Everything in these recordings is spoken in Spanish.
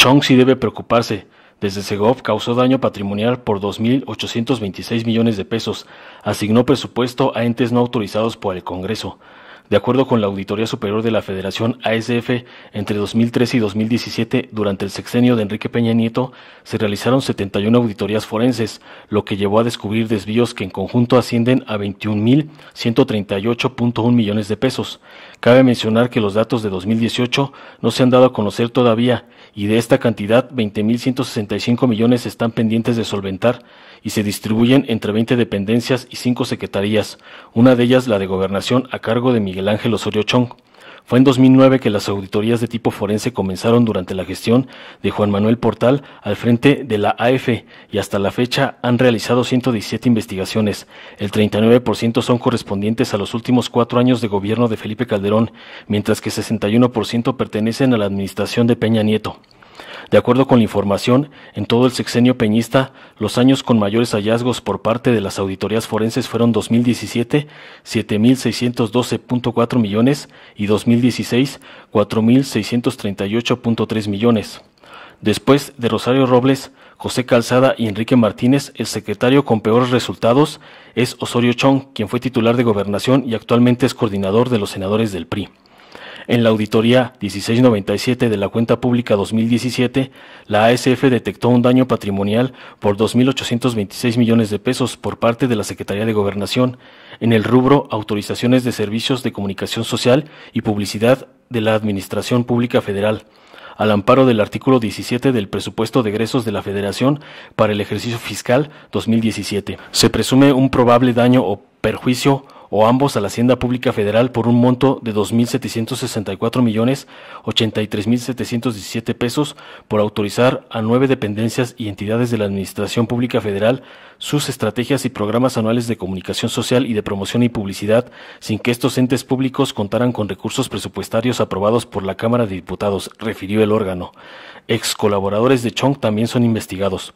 Chong sí debe preocuparse. Desde Segov causó daño patrimonial por 2.826 millones de pesos. Asignó presupuesto a entes no autorizados por el Congreso. De acuerdo con la Auditoría Superior de la Federación ASF, entre 2013 y 2017, durante el sexenio de Enrique Peña Nieto, se realizaron 71 auditorías forenses, lo que llevó a descubrir desvíos que en conjunto ascienden a 21.138.1 millones de pesos. Cabe mencionar que los datos de 2018 no se han dado a conocer todavía, y de esta cantidad, 20.165 millones están pendientes de solventar y se distribuyen entre 20 dependencias y 5 secretarías, una de ellas la de Gobernación a cargo de Miguel Ángel Osorio Chong. Fue en 2009 que las auditorías de tipo forense comenzaron durante la gestión de Juan Manuel Portal al frente de la AF y hasta la fecha han realizado 117 investigaciones. El 39% son correspondientes a los últimos cuatro años de gobierno de Felipe Calderón, mientras que 61% pertenecen a la administración de Peña Nieto. De acuerdo con la información, en todo el sexenio peñista, los años con mayores hallazgos por parte de las auditorías forenses fueron 2017, 7.612.4 millones y 2016, 4.638.3 millones. Después de Rosario Robles, José Calzada y Enrique Martínez, el secretario con peores resultados es Osorio Chong, quien fue titular de gobernación y actualmente es coordinador de los senadores del PRI. En la auditoría 1697 de la cuenta pública 2017, la ASF detectó un daño patrimonial por 2.826 millones de pesos por parte de la Secretaría de Gobernación en el rubro autorizaciones de servicios de comunicación social y publicidad de la Administración Pública Federal al amparo del artículo 17 del presupuesto de egresos de la Federación para el ejercicio fiscal 2017. Se presume un probable daño o perjuicio o ambos a la Hacienda Pública Federal por un monto de 2.764 millones pesos por autorizar a nueve dependencias y entidades de la Administración Pública Federal sus estrategias y programas anuales de comunicación social y de promoción y publicidad sin que estos entes públicos contaran con recursos presupuestarios aprobados por la Cámara de Diputados, refirió el órgano. Ex colaboradores de Chong también son investigados.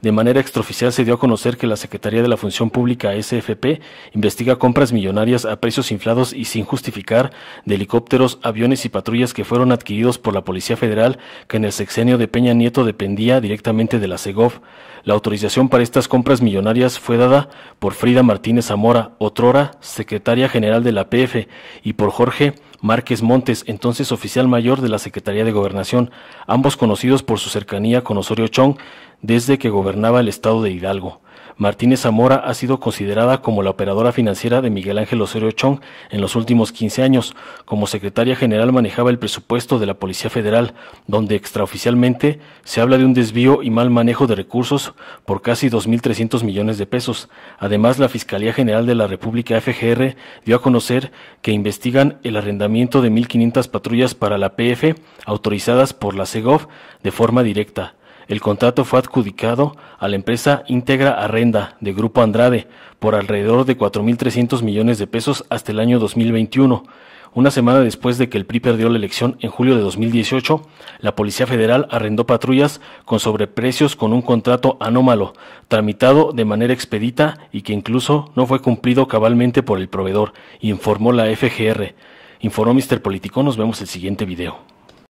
De manera extraoficial se dio a conocer que la Secretaría de la Función Pública SFP investiga compras millonarias a precios inflados y sin justificar de helicópteros, aviones y patrullas que fueron adquiridos por la Policía Federal, que en el sexenio de Peña Nieto dependía directamente de la SEGOV. La autorización para estas compras millonarias fue dada por Frida Martínez Zamora, otrora secretaria general de la PF, y por Jorge Márquez Montes, entonces oficial mayor de la Secretaría de Gobernación, ambos conocidos por su cercanía con Osorio Chong desde que gobernaba el estado de Hidalgo. Martínez Zamora ha sido considerada como la operadora financiera de Miguel Ángel Osorio Chong en los últimos quince años. Como secretaria general manejaba el presupuesto de la Policía Federal, donde extraoficialmente se habla de un desvío y mal manejo de recursos por casi 2.300 millones de pesos. Además, la Fiscalía General de la República FGR dio a conocer que investigan el arrendamiento de 1.500 patrullas para la PF autorizadas por la SEGOV de forma directa. El contrato fue adjudicado a la empresa Integra Arrenda de Grupo Andrade por alrededor de 4.300 millones de pesos hasta el año 2021. Una semana después de que el PRI perdió la elección en julio de 2018, la Policía Federal arrendó patrullas con sobreprecios con un contrato anómalo, tramitado de manera expedita y que incluso no fue cumplido cabalmente por el proveedor, informó la FGR. Informó Mr. Político, nos vemos el siguiente video.